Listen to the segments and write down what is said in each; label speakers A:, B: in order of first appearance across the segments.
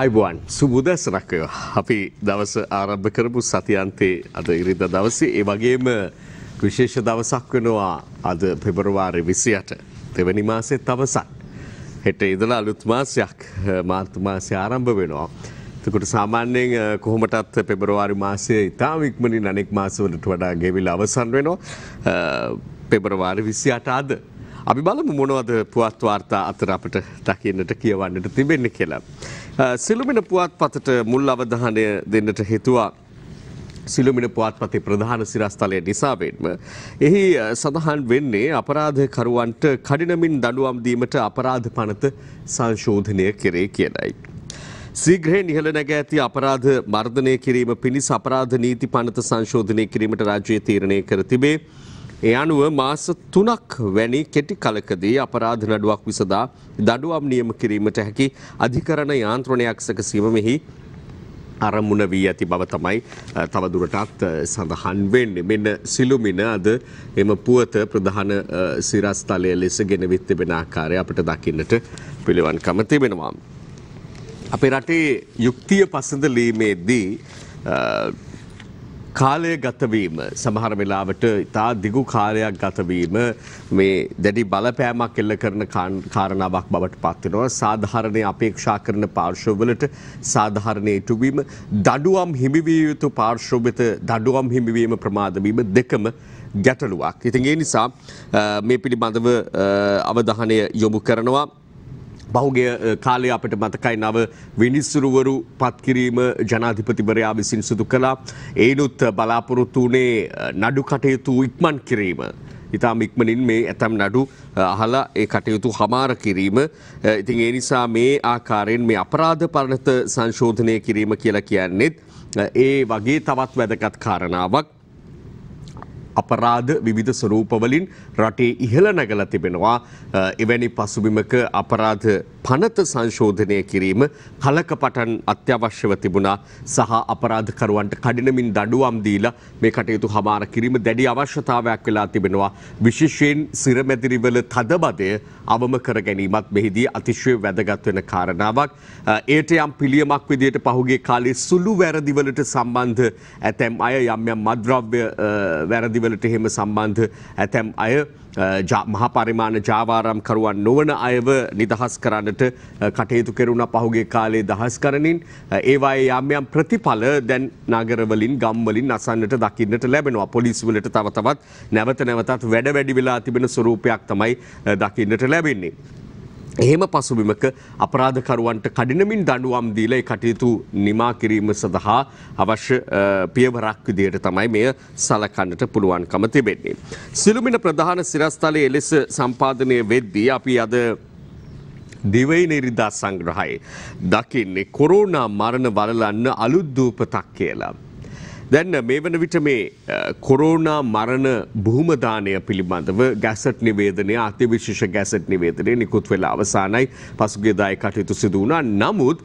A: අයිබුවන් සුබුදැසනක්කය අපි දවස ආරම්භ කරපු සතියන්තේ අද ඉරිද දවසේ ඒ වගේම විශේෂ දවසක් වෙනවා අද පෙබරවාරි විසියට දෙවැනි මාසේ තවසක්. හෙට ඉදලා අලුත්මාසයක් මාර්තුමාසය ආරම්භ වෙනවා. තකට සාමාන්‍යයෙන් කොහොමටත් පෙබරවාරි මාසය ඉතාවික්මනි අනෙක් මාසවලට වඩා ගෙවිල් අවසන් වෙනවා පෙබරවාරි විසියට අද අපි බලමු මොනවද පුවත් වාර්තා අතර අපට දකින්නට කියවන්නට තිබෙන්නේ කියලා. සිළුමින පුවත්පතට මුල් අවධානය දෙන්නට හිතුවා. සිළුමින පුවත්පති ප්‍රධාන සිරස්ථලය නිසාවෙන්ම. එහි සඳහන් වෙන්නේ අපරාධකරුවන්ට කඩිනමින් දඩුවම් දීමට අපරාධ පනත සංශෝධනය කෙරේ කියලයි. සීග්‍රයෙන් ඉහළ නැග ඇති අපරාධ මර්ධනය කිරීම පිණිස අපරාධ නීති පනත සංශෝධනය කිරීමට රාජ්‍යය තීරණය කර තිබේ. ඒ අනුව මාස තුනක් වැනි කෙටි කලකදී අපරාධ නඩුවක් විසඳා දඩුවම් නියම කිරීමට හැකි අධිකරණ යාන්ත්‍රණයක් සැකසීම මෙහි අරමුණ වී ඇති බව තමයි තවදුරටත් සඳහන් වෙන්නේ. මෙන්න සිළුමින අද එම පුවත ප්‍රධාන සිරස්තලය ලෙස ගෙනවිත් තිබෙන ආකාරය අපට දකින්නට පිළිවන්කම තිබෙනවා. අපේ රටේ යුක්තිය පසඳලීමේදී කාලය ගතවීම සමහර වෙලාවට ඉතා දිගු කාලයක් ගතවීම මේ දැඩි බලපෑමක් එල්ල කරන කාරණාවක් බවට පත්වෙනවා සාධාරණය අපේක්ෂා කරන පාර්ශවවලට සාධාරණය ඉටුවීම දඩුවම් හිමිවිය යුතු පාර්ශවවිත දඩුවම් හිමිවීම ප්‍රමාදවීම දෙකම ගැටලුවක්. ඉතින්ගේ නිසා මේ පිළිබඳව අවධානය යොමු කරනවා බහුගේ කාලය අපට මතකයි නව විනිස්සුරුවරු පත්කිරීම ජනාධිපතිවරයා විසින් සිදු කළා. ඒනුත් බලාපොරොත්තු වනේ නඩු කටයුතු ඉක්මන් කිරීම. ඉතා මික්මනින් මේ ඇතම් නඩු අහලා ඒ කටයුතු හමාර කිරීම. ඉතින් ඒ නිසා මේ ආකාරයෙන් මේ අපරාධ පරණත සංශෝධනය කිරීම කියලා කියන්නෙත්. ඒ වගේ තවත් වැදගත් කාරණාවක්. අපරාධ විවිධ ස්වරූපවලින් රටේ ඉහළ නැගලා තිබෙනවා. එවැනි පසුබිමක අපරාධ පනත සංශෝධනය කිරීම කලක පටන් අත්‍යවශ්‍යව තිබුණා සහ අපරාධකරුවන්ට කඩිනමින් දඩුවම් දීලා මේ කටයුතු හමාර කිරීම දැඩි අවශ්‍යතාවයක් වෙලා තිබෙනවා. විශේෂයෙන් සිරමැදිරිවල තදබදය අවම කර ගැනීමත් මෙහිදී අතිශය වැදගත් වෙන කාරණාවක්. ඒට යම් පිළියමක් විදියට පහුගේ කාලේ සුළු වැරදිවලට සම්බන්ධ ඇතැම් අය යම් යම් මද්‍රව්‍ය වැරදිවල අදනට එහෙම සම්බන්ධ ඇතැම් අය මහපරිමාණ ජාවාරම් කරුවන් නොවන අයව නිදහස් කරන්නට කටයුතු කෙරුණ පහුගේ කාලේ දහස් කරනින් ඒවායේ යාමයම් ප්‍රතිඵල දැන් නගරවලින් ගම්වලින් අසන්නට දකින්නට ලැබෙනවා පොලිස්වලට තවතවත් නැවත නැවතත් වැඩ වැඩි වෙලා තිබෙන ස්වරූපයක් තමයි දකින්නට ලැබෙන්නේ. එහෙම පසුබිමක අපරාධකරුවන්ට කඩිනමින් දඩුවම් දීල කටයුතු නිමා කිරීම සඳහා අවශ්‍ය පියවරක් විදියට තමයි මෙය සලකන්නට පුළුවන්කම තිබෙන්නේ. සිළුමින ප්‍රධාන සිරස්ථලයේ එලෙස සම්පාධනය වෙද්දී අපි අද දිවයි නිරිදා සංග්‍රහයි. දකින්නේ කොරෝනා මරණ වලලන්න අලුද්දූපතක් කියලා. දැන් මේ වන විට මේ කොරෝනා මරණ බහුමදානය පිළිබඳව ගැසට් නිවේදනය අතිවිශේෂ ගැසට් නිවේදනය නිකුත් වෙලා අවසානයි පසුගේදාය කටයුතු සිදු වුණා. නමුත්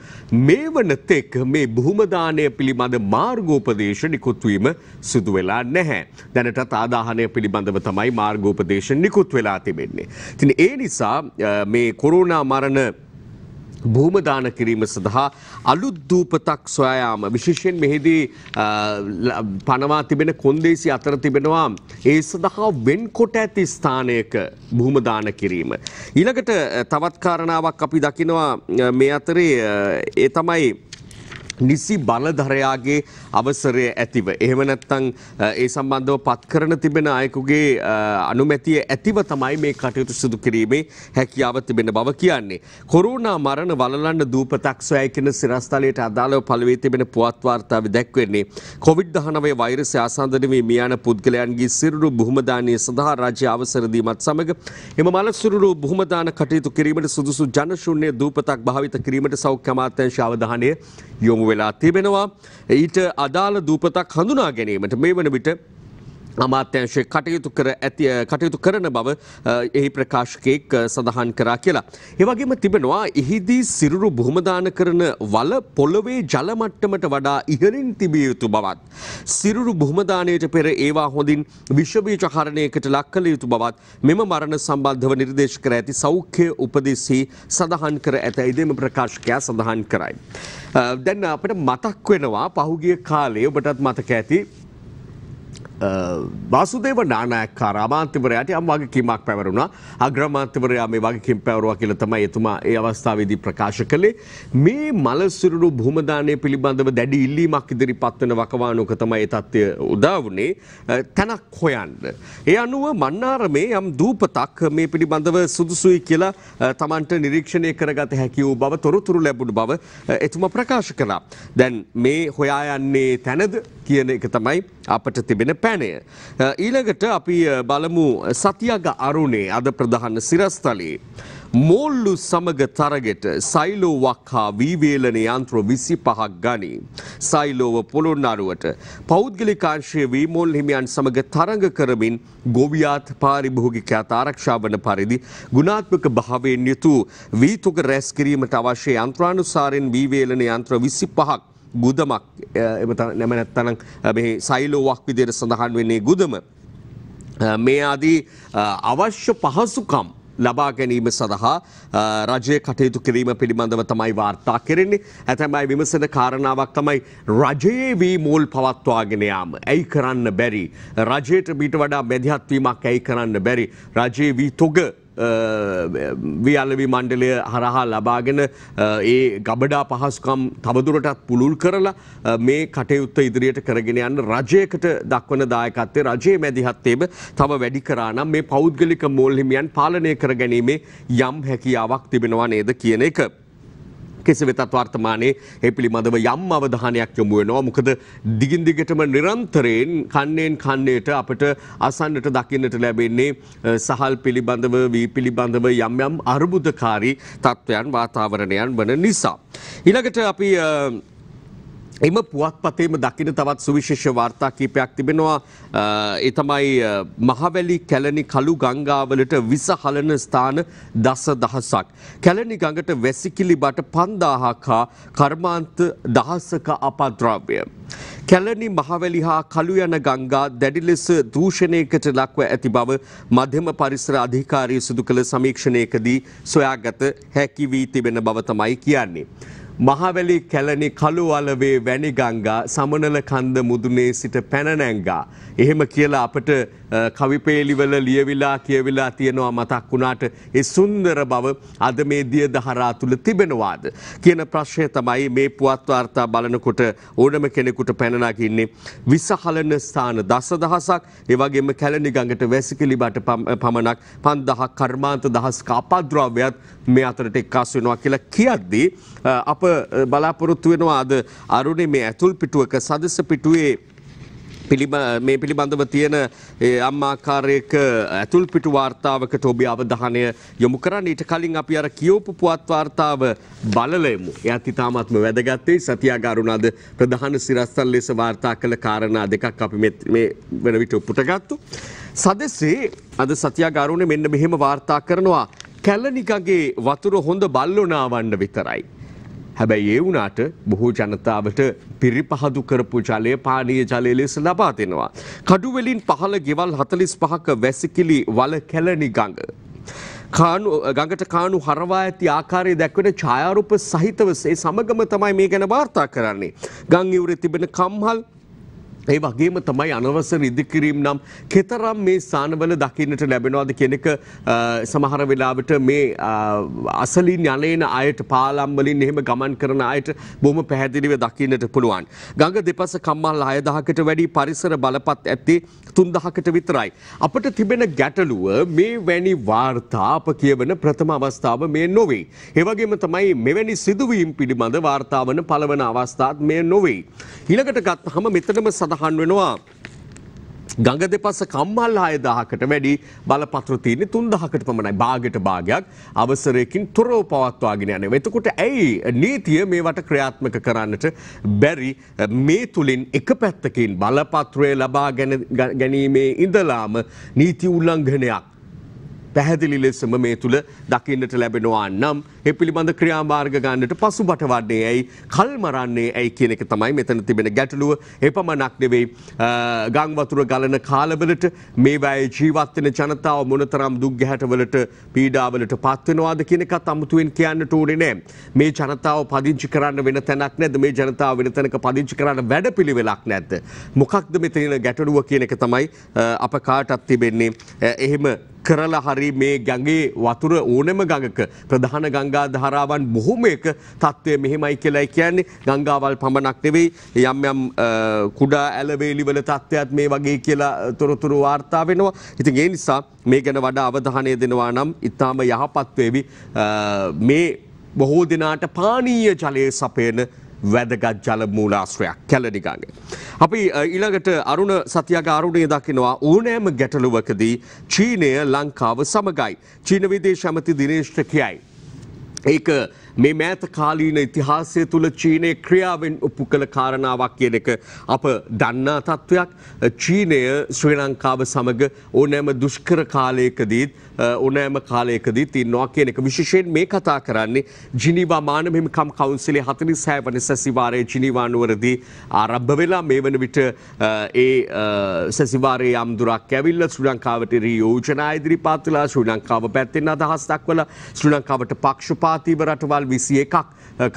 A: මේ වන තෙක් මේ බහුමදානය පිළිබඳ මාර්ගෝපදේශ නිකුත් වීම සිදු වෙලා නැහැ. දැනටත් ආදාහනය පිළිබඳව තමයි මාර්ගෝපදේශ නිකුත් වෙලා තිබෙන්නේ. ඉතින් ඒ නිසා මේ කොරෝනා මරණ භූමදාන කිරීම සඳහා අලුත් දූපතක් සොයායාම විශේෂයෙන් මෙහිදී පනවා තිබෙන කොන්දේසි අතර තිබෙනවා ඒ සඳහා වෙන්කොට ඇති ස්ථානයක භූමදාන කිරීම. ඊළඟට තවත් කාරණාවක් අපි දකිනවා මේ අතරේ ඒ තමයි නිසි බලධරයාගේ අවසරය ඇතිව. එහෙම නැත්තං ඒ සම්බන්ධව පත්කරන තිබෙන අයකුගේ අනුමැතිය ඇතිව තමයි මේ කටයුතු සිදු කිරීමේ හැකියාව තිබෙන බව කියන්නේ. කොරුණා මරණ වලන්න දූපතක් සොයයි කියන සිරස්තලයට අදාළව පළවේ තිබෙන පුවත් වාර්තාව දැක්වෙන්නේ කොවිඩ් 19 වෛරසය ආසන්නද වී මියාන පුද්ගලයන්ගේ සිරුරු බොහොමදානය සඳහා රාජ්‍ය අවසර දීමත් සමග එම මලසිරුරු බොහොමදාන කටයුතු කිරීමට සුදුසු ජනශූන්‍ය දූපතක් භාවිත කිරීමට සෞඛ්‍ය අමාත්‍යංශ අවධානය යොමු වෙලා තිබෙනවා. ඊට අදාළ දූපතක් හඳුනා ගැනීමට මේ වන විට අමාත්‍යංශය කටයුතු කර ඇති කටයුතු කරන බව එහි ප්‍රකාශකයෙක් සඳහන් කරා කියලා. ඒ වගේම තිබෙනවා එහිදී සිරුරු බොහොමදාන කරන වල පොළවේ ජල මට්ටමට වඩා ඉහළින් තිබිය යුතු බවත් සිරුරු බොහොමදානයට පෙර ඒවා හොඳින් විෂබීජ හරණයකට ලක් කළ යුතු බවත් මෙම මරණ සම්බන්ධව නිර්දේශ කර ඇති සෞඛ්‍ය උපදෙස්හි සඳහන් කර ඇතැයි දෙම ප්‍රකාශකයා සඳහන් කරයි. දැන් අපට මතක් වෙනවා පහුගිය කාලේ ඔබටත් මතක ඇති වාසුදේව නානායක්කා රාමාන්තිවරයාට යම් වගකීමක් පැවරුණා අග්‍රමාන්තිවරයා මේ වගකීම් පැවරුවා කියලා තමයි එතුමා ඒ අවස්ථාවේදී ප්‍රකාශ කළේ මේ මලසිරුරු භූමදානය පිළිබඳව දැඩි ඉල්ලීමක් ඉදිරිපත් වෙන වකවානුවක තමයි ඒ තත්ත්වය උදා වුණේ තැනක් හොයන්න. ඒ අනුව මන්නාරමේ යම් දූපතක් මේ පිළිබඳව සුදුසුයි කියලා තමන්ට නිරීක්ෂණය කරගත හැකි වූ බව තොරතුරු ලැබුණු බව එතුමා ප්‍රකාශ කළා. දැන් මේ හොයා යන්නේ තැනද කියන එක තමයි අපට තිබෙන පැනය. ඊළඟට අපි බලමු සතියග අරුණේ අද ප්‍රධාන සිරස්තලේ. මෝල්ලු සමග තරගෙට සයිලෝවක් හා වීවේලන යන්ත්‍ර විසි පහක් ගනි. සයිලෝව පොළොන් අරුවට පෞද්ගලිකාංශය වීමෝල් හිමියන් සමඟ තරඟ කරමින් ගොවියාත් පාරිභෝගිකයාත ආරක්ෂා වන පරිදි ගුණාත්මක භාවයෙන් යුතු වීතුක රැස් කිරීමට අවශ්‍ය යන්ත්‍රානුසාරෙන් වීවේලන යන්ත්‍ර විසි පහක් ගුදමක් එම නැම නැත්තනම් මේ සයිලෝවක් විදියට සඳහන් වෙන්නේ ගුදම. මේ ආදී අවශ්‍ය පහසුකම් ලබා ගැනීම සඳහා රජය කටයුතු කිරීම පිළිබඳව තමයි වාර්තා කරන්නේ. ඇතැමයි විමසන කාරණාවක් තමයි රජයේ වී මූල් පවත්වාගෙන යාම. ඇයි කරන්න බැරි. රජයට බීට වඩා මැදිහත්වීමක් ඇයි කරන්න බැරි. රජයේ වී තොග වියල්ලවි මණ්ඩලය හරහා ලබාගෙන ඒ ගබඩා පහසුකම් තවදුරටත් පුළුල් කරලා මේ කටයුත්ත ඉදිරියට කරගෙන යන්න රජයකට දක්වන දායකත්තේ රජයේ මැදිහත්තේම තම වැඩි කරානම් මේ පෞද්ගලික මෝල්හිමියන් පාලනය කර ගැනීමේ යම් හැකියාවක් තිබෙනවා නේද කියන එක. කෙසේ වෙතත් වර්තමානයේ ඒ පිළිබඳව යම් අවධානයක් යොමු වෙනවා. මොකද දිගින් දිගටම නිරන්තරයෙන් කන්නේන් කන්නේට අපට අසන්නට දකින්නට ලැබෙන්නේ සහල් පිළිබඳව වී පිළිබඳව යම් යම් අර්බුදකාරී තත්ත්වයන් වාතාවරණයන් වන නිසා. ඊළඟට අපි එම පුවත්පතේම දකින තවත් සුවිශේෂ වාර්තා කීපයක් තිබෙනවා ඒ තමයි මහවැලි කැලණි කළු ගංගාවලට විස හලන ස්ථාන දස දහසක් කැලණි ගඟට වැසිකිලි බට 5000ක කර්මාන්ත දහසක අපද්‍රව්‍ය කැලණි මහවැලි හා කළු යන ගංගා දැඩි ලෙස දූෂණයකට ලක්ව ඇති බව මධ්‍යම පරිසර අධිකාරිය සිදු කළ සමීක්ෂණයකදී සොයාගත හැකි වී තිබෙන බව තමයි කියන්නේ මහවැලි කැලණි කළුවලවේ වැනිගංගා සමනල කන්ද මුදුනේ සිට පැනනැංගා. එහෙම කියලා අපට කවිපේලිවල ලියවිලා කියවිලා තියෙනවා මතක් වුණාට ඒ සුන්දර බව අද මේ දිය දහරා තුළ තිබෙනවාද. කියන ප්‍රශ්ය තමයි මේ පුවත්වාර්තා බලනකොට ඕනම කෙනෙකුට පැනනකින්නේ. විසහලන ස්ථාන දස දහසක් ඒවගේම කැලනිගඟට වැසිකිලිබට පමණක් පන්දහක් කර්මාන්ත දහස් කාපාද්‍රාවයත් මේ අතරට එක්කාස් වෙනවා කියලා කියද්දී. අප බලාපොරොත්තු වෙනවා අද අරුණේ මේ ඇතුල් පිටුවක සදස පිටුවේ මේ පිළිබඳව තියෙන අම්මාකාරයක ඇතුල් පිටු වාර්තාවකට ඔබ අවධානය යොමු කරන්න ඊට කලින් අපි අර කියෝපු පුවත් වාර්තාව බලලෙමු. එයත් ඉතාමත්ම වැදගත්තේ සතියාගාරුණාද ප්‍රධාන සිරස්සල් ලෙස වාර්තා කළ කාරණා දෙකක් අපි මේ වෙන විට උපුට ගත්තු. සදසේ අද සතියාගාරුණේ මෙන්න මෙහෙම වාර්තා කරනවා. කැලනිකගේ වතුර හොඳ බල්ලොනාවන්න විතරයි. හැබැයි ඒ වුණාට බොහෝ ජනතාවට පිරිපහදු කරපු ජලය පානීය ජලය ලෙස ලබා දෙනවා. කඩුවෙලින් පහළ ගෙවල් හතලිස් පහක වැසිකිලි වල කැලණි ගඟ. කානු ගඟට කානු හරවා ඇති ආකාරය දැක්වෙන ඡායාරූප සහිතව ඒ සමගම තමයි මේ ගැන වාර්තා කරන්නේ. ගං ඉවුරේ තිබෙන කම්හල් ඒ වගේම තමයි අනවසර ඉදිකිරීම් නම් කෙතරම් මේ සානවල දකින්නට ලැබෙනවාද කෙනෙක සමහර වෙලාවට මේ අසලින් යනේන අයට පාලම්වලින් එහෙම ගමන් කරන අයට බොහොම පැහැදිලිව දකින්නට පුළුවන්. ගඟ දෙපස කම්මල් 6000කට වැඩි පරිසර බලපත් ඇත්තේ 3000කට විතරයි. අපිට තිබෙන ගැටලුව මේ වැනි වාර්තා අප කියවන ප්‍රථම අවස්ථාව මේ නොවේ. ඒ වගේම තමයි මෙවැනි සිදුවීම් පිළිබඳ වාර්තා වන පළවන අවස්ථාත් මේ නොවේ. ඊළඟට ගත්තහම මෙතනම සඳහන් සඳහන් වෙනවා ගඟ දෙපස කම්මල් 6000කට වැඩි බලපත්‍ර තියෙන්නේ 3000කට පමණයි. භාගයට භාගයක් අවසරයකින් තොරව පවත්වාගෙන යනවා. එතකොට ඇයි නීතිය මේවට ක්‍රියාත්මක කරන්නට බැරි මේ තුලින් එක පැත්තකින් බලපත්‍රය ලබා ගැනීමේ ඉඳලාම නීති උල්ලංඝනයක් පැහැදිලි ලෙසම මේ තුළ දකින්නට ලැබෙනවා නම් ඒ පිළිබඳ ක්‍රියාමාර්ග ගන්නට පසු බටවන්නේ ඇයි කල්මරන්නේ ඇයි කියන එක තමයි මෙතන තිබෙන ගැටලුව එපමණක් නෙවෙයි ගංවතුර ගලන කාලවලට මේවයි ජීවත්වන ජනතාව මොනතරම් දුක්ගැහැටවලට පීඩාවලට පත්වෙනවාද කියනකත් අමුතුවෙන් කියන්න ටූනේ නෑ මේ ජනතාව පදිංචි කරන්න වෙන තැනක් නැද මේ ජනතාව වෙන තැනක පදිංචි කරන්න වැඩ පිළිවෙලක් නැද්ද මොකක්ද මෙතන ගැටලුව කියන එක තමයි අප කාටත් තිබෙන්නේ එහෙම කරලා හරි මේ ගඟේ වතුර ඕනෙම ගඟක ප්‍රධාන ගංගා ධාරාවන් බොහොමයක තත්ත්වය මෙහෙමයි කියලයි කියන්නේ ගංගාවල් පමණක් නෙවෙයි යම් යම් කුඩා ඇලවේලිවල තත්ත්වයක් මේ වගේ කියලා තොරතුරු වාර්තා වෙනවා. ඉතින් ඒ නිසා මේ ගැන වඩා අවධානය දෙනවා නම් ඉතාම යහපත් වේවි මේ බොහෝ දිනාට පානීය ජලය සපයන වැදගත් ජලමූලාශ්‍රයක් කැලඩිගාගේ. අපි ඊළඟට අරුණ සතියාග අරුණය දකිනවා ඕනෑම ගැටලුවකදී චීනය ලංකාව සමගයි. චීන විදේශ ඇමති දිනේෂ්ට කියයි. ඒක මේ මෑත කාලීන ඉතිහාසය තුළ චීනය ක්‍රියාවෙන් උපු කළ කාරණාවක් කියන එක අප දන්නා තත්ත්වයක් චීනය ශ්‍රී ලංකාව සමඟ ඕනෑම දුෂ්කර කාලයකදීත් ඕනෑම කාලයකදී තින්නවා කියන එක විශේෂයෙන් මේ කතා කරන්නේ ජිනිවා මානමිමිකම් කවුන්සිලේ හතනි සෑවන සැසිවාරය ජිනිවානුවරදී ආරම්භ වෙලා මේ වන විට ඒ සැසිවාරය යම්දුරක් ඇවිල්ල ශ්‍රී ලංකාවට රී යෝජනා ඉදිරිපාත්වෙලා ශ්‍රී ලංකාව පැත්තෙන් අදහස් දක්වල ශ්‍රී ලංකාවට පක්ෂපාතීව රටවල් අවුරුද්දවල් විසි එකක්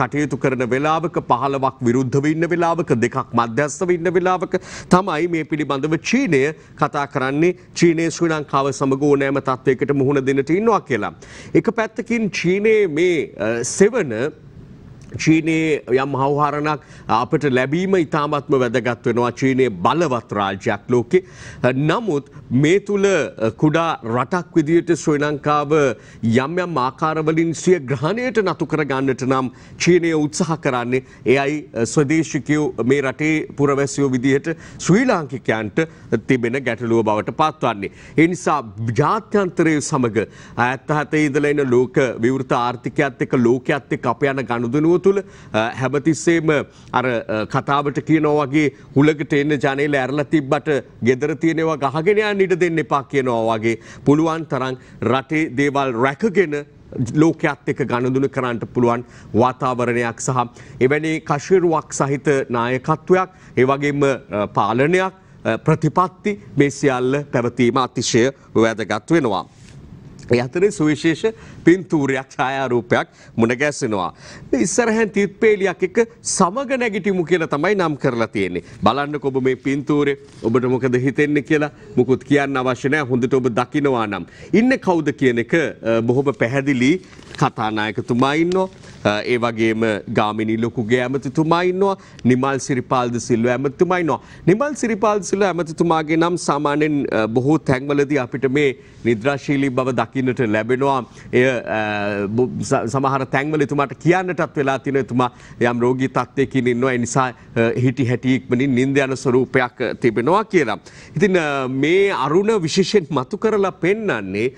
A: කටයුතු කරන වෙලාවක පහලවක් විරුද්ධ වෙන්න වෙලාවක දෙකක් මධ්‍යස්ථ වෙන්න වෙලාවක තමයි මේ පිළිබඳව චීනය කතා කරන්නේ චීනය ශ්‍රී ලංකාව සමග ඕනෑම තත්ත්වයකට මුහුණ දෙන්නට ඉන්නවා කියලා. එක පැත්තකින් චීනයේ මේ සෙවන චීනයේ යම් හවහරණක් අපට ලැබීම ඉතාමත්ම වැදගත් වෙනවා චීනයේ බලවත් රාජ්‍යයක් ලෝකෙ. නමුත් මේ තුළ කුඩා රටක් විදියට ශ්‍රී ලංකාව යම් යම් ආකාරවලින් සිය ග්‍රහණයට නතු කර ගන්නට නම් චීනය උත්සාහ කරන්නේ එයයි ස්වදේශිකයෝ මේ රටේ පුරවැසියෝ විදිහට ශ්‍රී ලාංකිකයන්ට තිබෙන ගැටලුව බවට පත්වන්නේ. ඒ නිසා ජාත්‍යන්තරය සමඟ ඇත්තහත ඉදල එන ලෝක විවෘත ආර්ථිකයත් එක්ක ලෝකයත් එක්ක අප යන ගනුදනුව කටයුතු තුළ හැමතිස්සේම අර කතාවට කියනවා වගේ හුලකට එන්න ජනේල ඇරලා තිබ්බට ගෙදර තියෙනවා ගහගෙන යන්න ඉඩ දෙන්න එපා කියනවා වගේ පුළුවන් තරම් රටේ දේවල් රැකගෙන ලෝකයක්ත් එක ගණඳුන කරන්නට පුළුවන් වාතාවරණයක් සහ එවැනි කශිරුවක් සහිත නායකත්වයක් ඒවගේම පාලනයක් ප්‍රතිපත්ති මේ සියල්ල පැවතීම අතිශය වැදගත් වෙනවා. යතරේ සුවිශේෂ පින්තූරයක් ඡායාරූපයක් මුණගැස්සෙනවා. ඉස්සරහන් තිත්පේලියක් එක සමග නැගිටිමු කියලා තමයි නම් කරලා තියෙන්නේ. බලන්නක ඔබ මේ පින්තූරේ ඔබට මොකද හිතෙන්නේ කියලා මුකුත් කියන්න අවශ්‍ය නැහැ. හොඳට ඔබ දකිනවා නම්. ඉන්නේ කවුද කියන එක බොහොම පැහැදිලි කතානායකතුමා ඉන්නවා. ඒ වගේම ගාමිණී ලොකුගේ ඇමතිතුමා ඉන්නවා නිමල් සිරිපාල්ද සිල්වා ඇමතිතුමා ඉන්නවා. නිමල් සිරිපාල්ද සිල්වා ඇමතිතුමාගේ නම් සාමාන්‍යයෙන් බොහෝ තැන්වලදී අපිට මේ නිද්‍රාශීලී බව දකින්නට ලැබෙනවා. එය සමහර තැන්වල එතුමාට කියන්නටත් වෙලා තියෙන එතුමා යම් රෝගී තත්ත්වයකින් ඉන්නවා. ඒ නිසා හිටි හැටි ඉක්මනින් නිින්ද යන ස්වරූපයක් තිබෙනවා කියලා. ඉතින් මේ අරුණ විශේෂයෙන් මතු කරලා පෙන්වන්නේ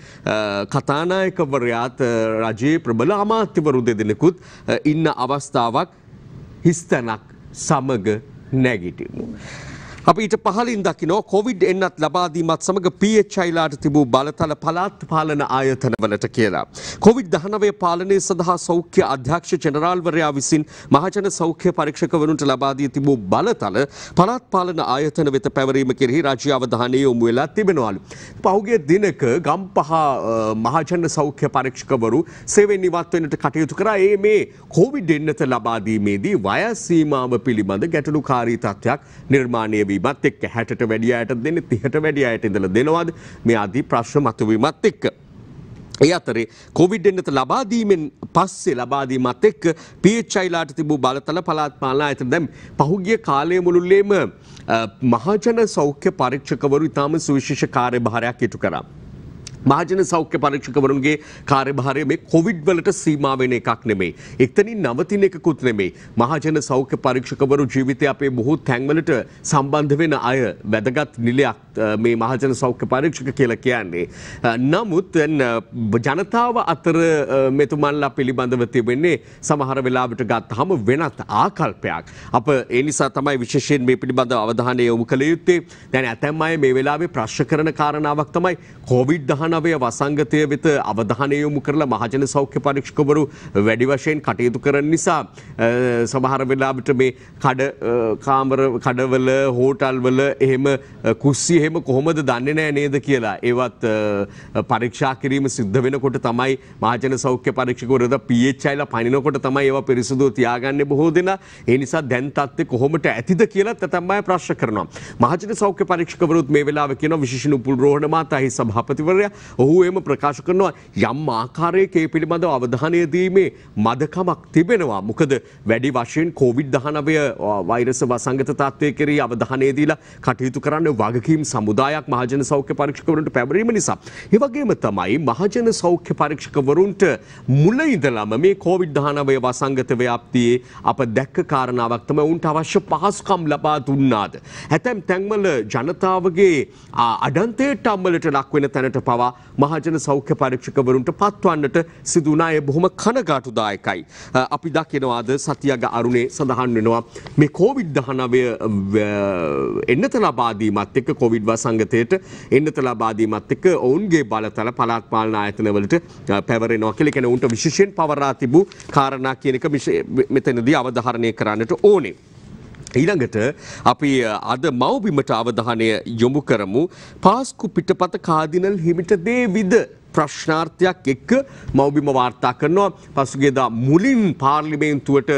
A: කතානායකවරයාත් රජයේ ප්‍රබල අමාත්‍යවරු දෙදෙනෙකු නමුත් ඉන්න අවස්ථාවක් හිස්තනක් සමග නැගිටිමු. අපි ඊට පහලින් දකිනෝ කොවිඩ් එන්නත් ලබාදීමත් සමඟ PHIලාට තිබූ බලතල පලාත් පාලන ආයතනවලට කියලා. කොවිඩ් දහනවේ පාලනය සඳහා සෞඛ්‍ය අධ්‍යක්ෂ ජනරාල්වරයා විසින් මහජන සෞඛ්‍ය පරීක්ෂකවරුන්ට ලබාදී තිබූ බලතල පලාත් පාලන ආයතන වෙත පැවරීම කෙරෙහි රජය අවධානය යොමු වෙලා තිබෙනවලු. පහුගේ දිනක ගම්පහ මහජන සෞඛ්‍ය පරීක්ෂකවරු සෙවෙන් ඉවත් වෙන්නට කටයුතු කරා ඒ මේ කොවිඩ් එන්නත ලබාදීමේදී වයස් සීමාව පිළිබඳ ගැටලුකාරී තත්ත්වයක් නිර්මාණය මතුවීමත් එක්ක හැට වැඩිය අයට දෙන්න තිහට වැඩිය අයට ඉඳල දෙනවාද මේ අධි ප්‍රශ්න මතුවීමත් එක්ක. ඒ අතරේ කොවිඩ් එන්නත ලබාදීමෙන් පස්සේ ලබාදීමත් එක්ක පීච්චයිලාට තිබූ බලතල පලාත්මාලා ඇත දැම් පහුගිය කාලය මුළුල්ලේම මහජන සෞඛ්‍ය පරීක්ෂකවරු ඉතාම සුවිශේෂ කාර්ය භාරයක් ඉටු කරා. මහජන සෞඛ්‍ය පරීක්ෂකවරුන්ගේ කාර්යභාරය මේ කොවිඩ් වලට සීමා වෙන එකක් නෙමෙයි. එතනින් නවතින එකකුත් නෙමෙයි. මහජන සෞඛ්‍ය පරීක්ෂකවරු ජීවිතය අපේ බොහෝ තැන්වලට සම්බන්ධ වෙන අය වැදගත් නිලයක් මේ මහජන සෞඛ්‍ය පරීක්ෂක කියලා කියන්නේ. නමුත් ජනතාව අතර මෙතුමන්ලා පිළිබඳව තිබෙන්නේ සමහර වෙලාවට ගත්තහම වෙනත් ආකල්පයක්. අප ඒ නිසා තමයි විශේෂයෙන් මේ පිළිබඳව අවධානය යොමු කළ යුත්තේ. දැන් ඇතැම් අය මේ වෙලාවේ ප්‍රශ්න කරන කාරණාවක් තමයි කොවිඩ් 19 2019 වසංගතය වෙත අවධානය යොමු කරලා මහජන සෞඛ්‍ය පරීක්ෂකවරු වැඩි වශයෙන් කටයුතු කරන නිසා සමහර වෙලාවට මේ කඩ කාමර කඩවල හෝටල්වල එහෙම කුස්සි එහෙම කොහොමද දන්නේ නෑ නේද කියලා ඒවත් පරීක්ෂා කිරීම සිද්ධ වෙනකොට තමයි මහජන සෞඛ්‍ය පරීක්ෂකවරුද PHIලා පනිනකොට තමයි ඒවා පිරිසිදුව තියාගන්න බොහෝ දෙනා ඒ නිසා දැන් තත්ත්වේ කොහොමට ඇතිද කියලා තමයි ප්‍රශ්න කරනවා මහජන සෞඛ්‍ය පරීක්ෂකවරුත් මේ වෙලාව කියන විශේෂ නුපුල් රෝහණ මාතා හි සභාපතිවරයා ඔහු එම ප්‍රකාශ කරනවා යම් ආකාරයකේ පිළිබඳව අවධානය දීමේ මදකමක් තිබෙනවා. මොකද වැඩි වශයෙන් කෝවිඩ් 19 වෛරස වසංගත තත්ත්වය කෙරෙහි අවධානය දීලා කටයුතු කරන්න වගකීම් සමුදායක් මහජන සෞඛ්‍ය පරීක්ෂකවරුන්ට පැවරීම නිසා. ඒ වගේම තමයි මහජන සෞඛ්‍ය පරීක්ෂකවරුන්ට මුල ඉඳලම මේ කෝවිඩ් 19 වසංගත ව්‍යාප්තියේ අප දැක්ක කාරණාවක් තමයි උන්ට අවශ්‍ය පහසුකම් ලබා දුන්නාද. ඇතැම් තැන්වල ජනතාවගේ අඩන්තයට අම්මලට ලක්වෙන තැනට පවා මහජන සෞඛ්‍ය පරීක්ෂකවරුන්ට පත්වන්නට සිදුවන අය බොහොම කනගාටුදායකයි. අපි දකිනවාද සතියග අරුණේ සඳහන් වෙනවා මේ කෝවිඩ් දහනවය එන්නත ලබාදීමත් එක්ක කොවිඩ්වා සංගතයට එන්නත ලබාදීමත් එක්ක ඔවුන්ගේ බලතල පලාත්මාලන ආයතනවලට පැවරෙනවා කෙලි කෙන උන්ට විශෂයෙන් පවරා තිබූ කාරණා කියනක මෙතනදී අවධාරණය කරන්නට ඕනේ. ඊළඟට අපි අද මව්බිමට අවධානය යොමු කරමු පාස්කු පිටපත කාදිනල් හිමිට දේවිද ප්‍රශ්නාර්ථයක් එක්ක මවබිම වාර්තා කරනවා පසුගේදා මුලින් පාර්ලිමේන්තුවට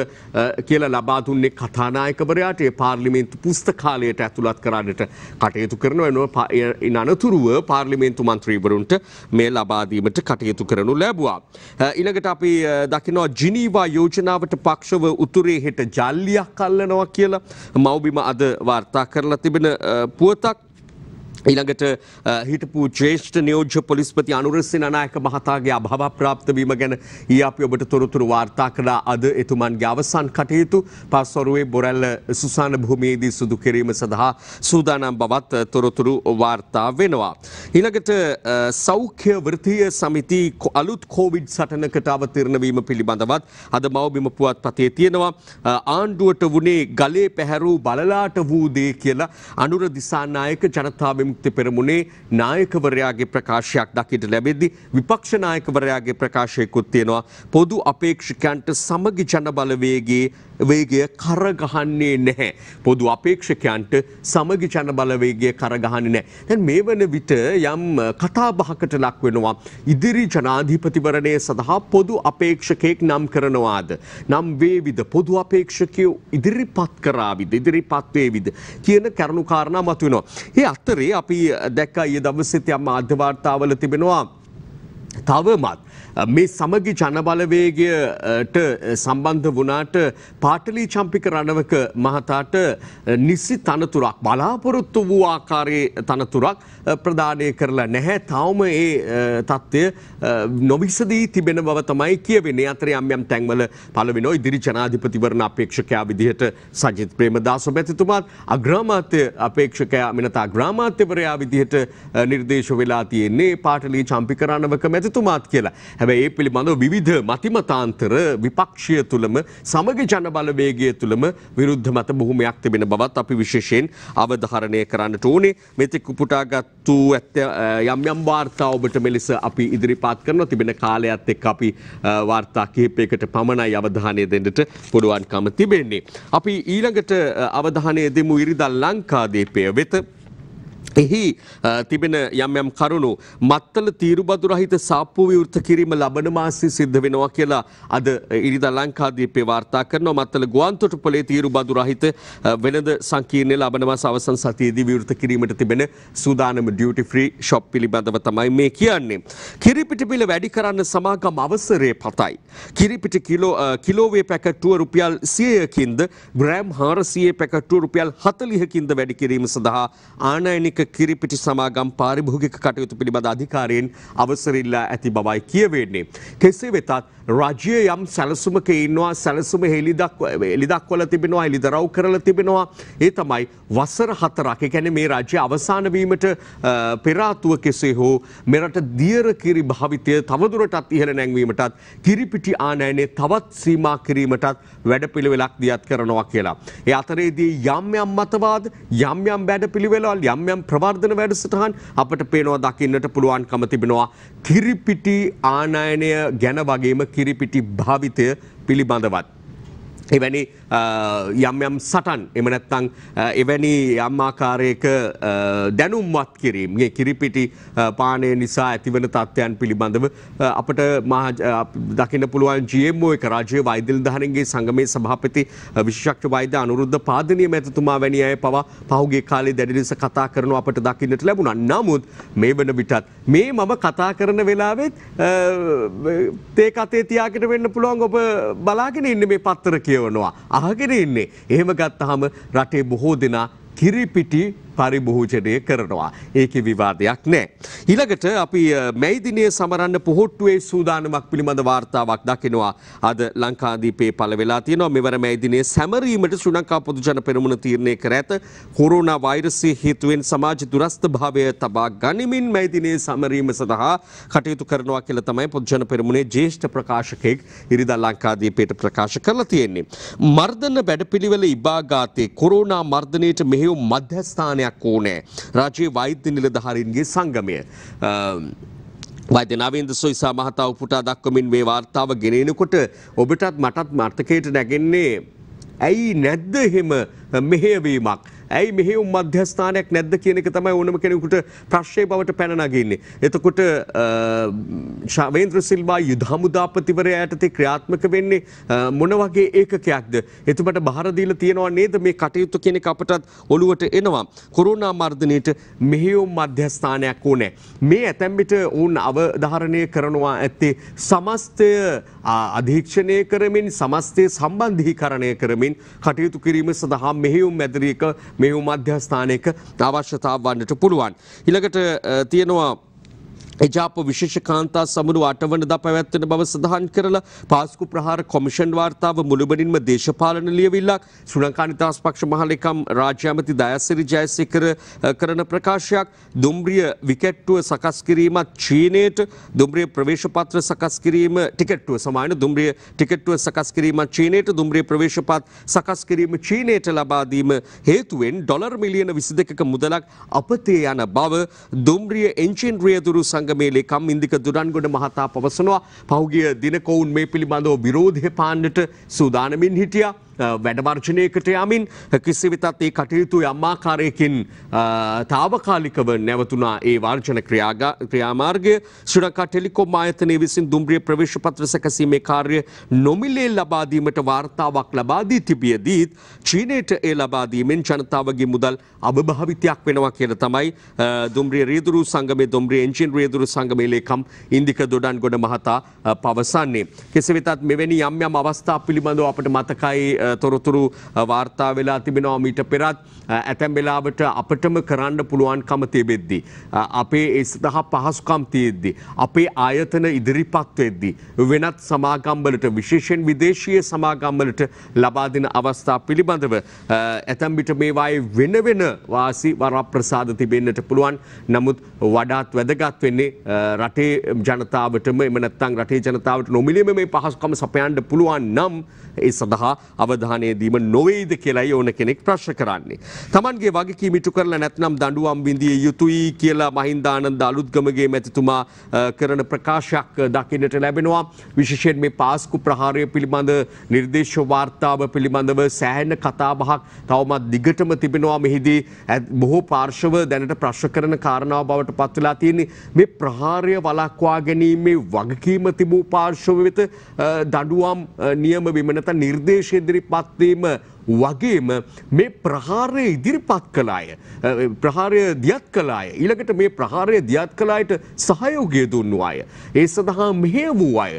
A: කියලා ලබාදුන්නේ කතානායකවරයාට ඒ පාර්ලිමේන්තු පුස්තකාලයට ඇතුළත් කරන්නට කටයුතු කරනවා එන අනතුරුව පාර්ලිමේන්තු මන්ත්‍රීවරුන්ට මේ ලබාදීමට කටයුතු කරනු ලැබවා. ඉළඟට අපි දකිනවා ජිනීවා යෝජනාවට පක්ෂව උතුරේ හෙට ජල්ලියක් කල්ලනවා කියලා මවබිම අද වාර්තා කරලා තිබෙන පුවතක් ඊළඟට හිටපු ජේෂ්ඨ නියෝජ්‍ය පොලිස්පති අනුරසින නායක මහතාගේ අභාවප්‍රාප්ත වීම ගැන ඊ අපි ඔබට තොරතුරු වාර්තා කළා අද එතුමන්ගේ අවසන් කටයුතු පස්වරුවේ බොරැල්ල සුසාන භූමියේදී සිදු කිරීම සඳහා සූදානම් බවත් තොරතුරු වාර්තා වෙනවා. ඊළඟට සෞඛ්‍ය වෘත්තීය සමිති අලුත් කෝවිඩ් සටනකට අවතීර්ණ වීම පිළිබඳවත් අද මවබිම පුවත්පතේ තියෙනවා. ආණ්ඩුවට වුණේ ගලේ පැහැරූ බලලාට වූ දේ කියලා අනුර දිසානායක ජනතාවෙන් විමුක්ති පෙරමුණේ නායකවරයාගේ ප්‍රකාශයක් දකිට ලැබෙද්දි විපක්ෂ නායකවරයාගේ ප්‍රකාශයකුත් තියෙනවා පොදු අපේක්ෂකයන්ට සමගි ජනබලවේගේ වේගය කරගහන්නේ නැහැ. පොදු අපේක්ෂකයන්ට සමගි ජනබලවේගය කරගහන්නේ නැහැ. දැන් මේ වන විට යම් කතාබහකට ලක් වෙනවා. ඉදිරි ජනාධිපතිවරණය සඳහා පොදු අපේක්ෂකයෙක් නම් කරනවාද. නම් වේවිද පොදු අපේක්ෂකයෝ ඉදිරිපත් කරාවිද ඉදිරිපත් වේවිද කියන කරුණු කාරණා මතුවෙනවා. ඒ අතරේ අපි දැක්කා ඊයේ දවසේ යම් මාධ්‍ය වාර්තාවල තිබෙනවා තවමත් මේ සමගි ජනබලවේගයට සම්බන්ධ වුණාට පාටලී චම්පික රණවක මහතාට නිසි තනතුරක් බලාපොරොත්තු වූ ආකාරයේ තනතුරක් ප්‍රදානය කරලා නැහැ තවම ඒ තත්ත්වය නොවිසදී තිබෙන බව තමයි කියවෙන්නේ අතර යම් යම් තැන්වල පළවෙනෝ ඉදිරි ජනාධිපතිවරණ අපේක්ෂකයා විදිහට සජිත් ප්‍රේමදාස මැතිතුමාත් අග්‍රාමාත්‍ය අපේක්ෂකයා මෙනත අග්‍රාමාත්‍යවරයා විදිහට නිර්දේශ වෙලා තියෙන්නේ පාටලී චම්පික රණවක මැතිතුමාත් කියලා. හැබැයි ඒ පිළිබඳව විවිධ මතිමතාන්තර විපක්ෂය තුළම සමග ජනබලවේගය තුළම විරුද්ධ මත බොහොමයක් තිබෙන බවත් අපි විශේෂයෙන් අවධාරණය කරන්නට ඕනේ මෙතෙක් උපුටාගත්තු ඇත්ත යම් යම් වාර්තා ඔබට මෙලෙස අපි ඉදිරිපත් කරනවා තිබෙන කාලයත් එක්ක අපි වාර්තා කිහිපයකට පමණයි අවධානය දෙන්නට පුළුවන්කම තිබෙන්නේ. අපි ඊළඟට අවධානය දෙමු ඉරිදා ලංකාදීපය වෙත එහි තිබෙන යම් යම් කරුණු මත්තල තීරුබදු රහිත සාප්පු විවෘත කිරීම ලබන මාසෙ සිද්ධ වෙනවා කියලා අද ඉරිදා ලංකාදීපේ වාර්තා කරනවා මත්තල ගුවන්තොටුපළේ තීරුබදු රහිත වෙළඳ සංකීර්ණය ලබන මාස අවසන් සතියේදී විවෘත කිරීමට තිබෙන සූදානම ඩියුටි ෆ්‍රී ෂොප් පිළිබඳව තමයි මේ කියන්නේ කිරිපිටි බිල වැඩි කරන්න සමාගම් අවසරය පතයි කිරිපිටි කිලෝ කිලෝවේ පැකට්ටුව රුපියල් 100කින්ද ග්‍රෑම් 400 පැකට්ටුව රුපියල් 40කින්ද වැඩි කිරීම සඳහා ආනයනික කිරිපිටි සමාගම් පාරිභෝගික කටයුතු පිළිබඳ අධිකාරයෙන් අවසරිල්ලා ඇති බවයි කියවෙන්නේ. කෙසේ වෙතත් රජය යම් සැලසුමක ඉන්නවා සැලසුම එලිදක්වල තිබෙනවා එලිදරව් කරලා තිබෙනවා ඒ තමයි වසර හතරක් එකැන මේ රාජ්‍ය අවසානවීමට පෙරාතුව කෙසේ හෝ මෙරට දියර කිරි භාවිතය තවදුරටත් ඉහළ නැංවීමටත් කිරිපිටි ආනයනේ තවත් සීමා කිරීමටත් වැඩපිළිවෙලක් දියත් කරනවා කියලා. ඒ අතරේදී යම් යම් මතවාද යම් යම් වැඩ පිළිවෙලවල් යම් යම් ප්‍රවර්ධන වැඩසටහන් අපට පේනවා දකින්නට පුළුවන්කම තිබෙනවා කිරිපිටි ආනයනය ගැන වගේම කිරිපිටි භාවිතය පිළිබඳවත්. එවැනි යම් යම් සටන් එම නැත්තං එවැනි යම්මාකාරයක දැනුම්වත් කිරීම මේ කිරිපිටි පානය නිසා ඇතිවන තත්ත්වයන් පිළිබඳව අපට දකින පුළුවන් ජියම්ෝ එක රාජය වෛදල් දහනගේ සංගමේ සභාපති විශෂක්ෂ වෛද අනුරුද්ධ පාදනය මැතතුමා වැනි අය පවා පහුගේ කාලේ දැඩිලෙස කතා කරනු අපට දකින්නට ලැබුණ නමුත් මේ වන විටත් මේ මම කතා කරන වෙලාවෙත් තේ කතේ තියාකට වෙන්න පුළුවන් ඔබ බලාගෙන ඉන්න මේ පත්තර කියවනවා. අහගෙන ඉන්නේ. එහෙම ගත්තාම රටේ බොහෝ දෙනා කිරිපිටි පරිභූජනය කරනවා. ඒක විවාදයක් නෑ. ඉළඟට අපි මැයිදිනය සමරන්න පොහොට්ටුවේ සූදානමක් පිළිබඳ වාර්තාවක් දකිනවා අද ලංකාදීපේ පල වෙලා තියනවා මෙවර මැයිදිනේ සැමරීමට සුනකා පොදුජන පෙරමුණ තීරණය කර ඇත කොරුණ වෛරසය හේතුවෙන් සමාජ දුරස්ථ භාවය තබා ගනිමින් මැයිදිනේ සමරීම සඳහා කටයුතු කරනවා කියල තමයි පොදුජන පෙරමුණේ ජේෂ්ඨ ප්‍රකාශකයෙක් ඉරිදා ලංකාදීපයට ප්‍රකාශ කරලා තියෙන්නේ. මර්ධන වැඩපිළිවෙල ඉබාගාතේ කොරුණා මර්ධනයට මෙහි මෙහෙව් මධ්‍යස්ථානයක් ඕනෑ රාජයේ වෛද්‍ය නිලධහරින්ගේ සංගමය වෛද්‍ය නවීන්ද සොයිසා මහතා උපුටා දක්වමින් මේ වාර්තාව ගෙනෙනකොට ඔබටත් මටත් මර්ථකයට නැගෙන්නේ ඇයි නැද්ද එහෙම මෙහෙයවීමක් ඇයි මෙහෙවුම් මධ්‍යස්ථානයක් නැද්ද කියන එක තමයි ඕනම කෙනෙකුට ප්‍රශ්නය බවට පැන නගින්නේ. එතකොට ශාවේන්ද්‍ර සිල්වා යුද හමුදාපතිවරයාට තේ ක්‍රියාත්මක වෙන්නේ මොන වගේ ඒකකයක්ද? එතුමට බාර දීලා තියනවා නේද මේ කටයුතු කියන එක අපටත් ඔළුවට එනවා. කොරෝනා මර්ධනයේට මෙහෙවුම් මධ්‍යස්ථානයක් ඕනේ. මේ ඇතැම් විට ඔවුන් අවධාරණය කරනවා ඇත්තේ සමස්තය අධීක්ෂණය කරමින් සමස්තය සම්බන්ධීකරණය කරමින් කටයුතු කිරීම සඳහා මෙහෙවුම් මැදිරියක මෙහි මධ්‍යස්ථානයක අවශ්‍යතාව වන්නට පුළුවන්. ඉළඟට තියෙනවා එජාප විශේෂ කාන්තා සමුණු අටවනදා පැවැත්වෙන බව සඳහන් කරලා පාස්කු ප්‍රහාර කොමිෂන් වාර්තාව මුළුමනින්ම දේශපාලන ලියවිල්ලක් සුලංකා නිදහස් පක්ෂ මහලේකම් රාජ්‍යාමති දයසිරි ජයසේකර කරන ප්‍රකාශයක් දුම්රිය විකට්ටුව සකස් කිරීමත් චීනයට දුම්රිය ප්‍රවේශපත්‍ර සකස් කිරීම ටිකට්ටුව සමාන දුම්රිය ටිකට්ටුව සකස් කිරීමත් චීනයට දුම්රිය ප්‍රවේශපත් සකස් කිරීම චීනයට ලබා දීම හේතුවෙන් ඩොලර් මිලියන 22ක මුදලක් අපතේ යන බව දුම්රිය එන්ජින් රියදුරු සං සංගමේ ලේකම් ඉන්දික දුරන්ගොඩ මහතා පවසනවා පහුගිය දිනක ඔවුන් මේ පිළිබඳව විරෝධය පාන්නට සූදානමින් හිටියා. වැඩවර්ජනයකට යමින් කිසිවිතත් ඒ කටයුතු යම්මාකාරයකින් තාවකාලිකව නැවතුනා ඒ වර්ජන ක්‍රියාමාර්ගය ශ්‍රඩකා ටෙලිකොම් ආයතනය විසින් දුම්රිය ප්‍රවේශපත්‍ර සැකසීමේ කාර්ය නොමිලේ ලබාදීමට වාර්තාවක් ලබාදී තිබියදීත් චීනයට ඒ ලබාදීමෙන් ජනතාවගේ මුදල් අභභාවිතයක් වෙනවා කියල තමයි දුම්රිය රීදුරු සංගමේ දුම්රිය එංචින් රීදුරු සංගමේලේකම් ඉන්දික දොඩන් ගොඩ මහතා පවසන්නේ. කෙසවෙතත් මෙවැනි යම් යම් අවස්ථා පිළිබඳව අපට මතකයි තොරතුරු වාර්තා වෙලා තිබෙනවා මීට පෙරත් ඇතැම් වෙලාවට අපටම කරන්න පුළුවන්කම තිබෙද්දි. අපේ ඒ සඳහා පහසුකම් තියෙද්දි. අපේ ආයතන ඉදිරිපත් වෙද්දි. වෙනත් සමාගම්වලට විශේෂෙන් විදේශීය සමාගම්වලට ලබා දෙන අවස්ථා පිළිබඳව ඇතැම් විට මේවායේ වෙන වෙන වාසි වරප්‍රසාද තිබෙන්නට පුළුවන්. නමුත් වඩාත් වැදගත් වෙන්නේ රටේ ජනතාවටම එම නැත්නම් රටේ ජනතාවට නොමිලේම මේ පහසුකම් සපයන්න පුළුවන් නම් ඒ සඳහා අවධානය දීම නොවේද කියලයි ඕන කෙනෙක් ප්‍රශ්න කරන්නේ. තමන්ගේ වගකීම ඉටු කරලා නැත්නම් දඬුවම් බිඳිය යුතුයි කියලා මහින්දානන්ද අලුත්ගමගේ මැතිතුමා කරන ප්‍රකාශයක් දකින්නට ලැබෙනවා. විශේෂයෙන් මේ පාස්කු ප්‍රහාරය පිළිබඳ නිර්දේශ වාර්තාව පිළිබඳව සෑහෙන කතාබහක් තවමත් දිගටම තිබෙනවා මෙහිදී බොහෝ පාර්ශව දැනට ප්‍රශ්න කරන කාරණාව බවට පත්වලා තියෙන්නේ මේ ප්‍රහාරය වලක්වා ගැනීමේ වගකීම තිබූ පාර්ශව වෙත දඩුවම් නියම විමන නැත්නම් නිර්දේශ ඉදිරිපත් වීම වගේම මේ ප්‍රහාරය ඉදිරිපත් කළාය ප්‍රහාරය දියත් කළාය ඊළඟට මේ ප්‍රහාරය දියත් කළායට සහයෝගය දුන්නු අය ඒ සඳහා මෙහෙය වූ අය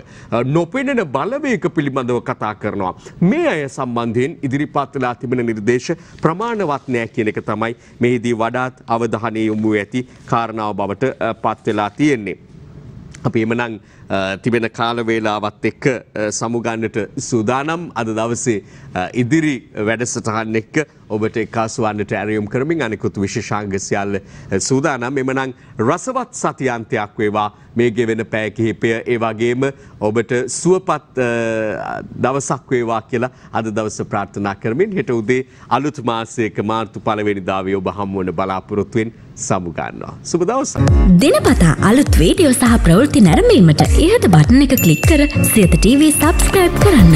A: නොපෙනෙන බලවේග පිළිබඳව කතා කරනවා මේ අය සම්බන්ධයෙන් ඉදිරිපත් වෙලා තිබෙන නිර්දේශ ප්‍රමාණවත් නෑ කියන එක තමයි මෙහිදී වඩාත් අවධානය යොමු ඇති කාරණාව බවට පත් වෙලා තියෙන්නේ අපි එමනම් තිබෙන කාලවේලාවත් එක්ක සමුගන්නට සූදානම් අද දවසේ ඉදිරි වැඩසටහන් එක්ක ඔබට එක්කාසුවන්නට ඇරයුම් කරමින් අනෙකුත් විශෂාංග සියල්ල සූදානම් එමනං රසවත් සතියන්තයක් වේවා මේ ගෙවෙන පෑ කිහිපය ඒ වගේම ඔබට සුවපත් දවසක් වේවා කියලා අද දවස ප්‍රාර්ථනා කරමින් හෙට උදේ අලුත් මාසයක මාර්තු පළවෙනිදාවේ ඔබ හමුවන බලාපොරොත්තුවෙන් සමුගන්නවා. සුබ දවසක්. දිනපතා අලුත් වීඩියෝ සහ ප්‍රවෘත්ති නැරඹීමට ඉහත බටන එක කලික් කර සියත TV සබස්ක්‍රයිබ් කරන්න.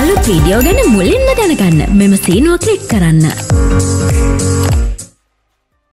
A: අලුත් වීඩියෝ ගැන මුලින්ම දැනගන්න මෙම සීනුව කලික් කරන්න.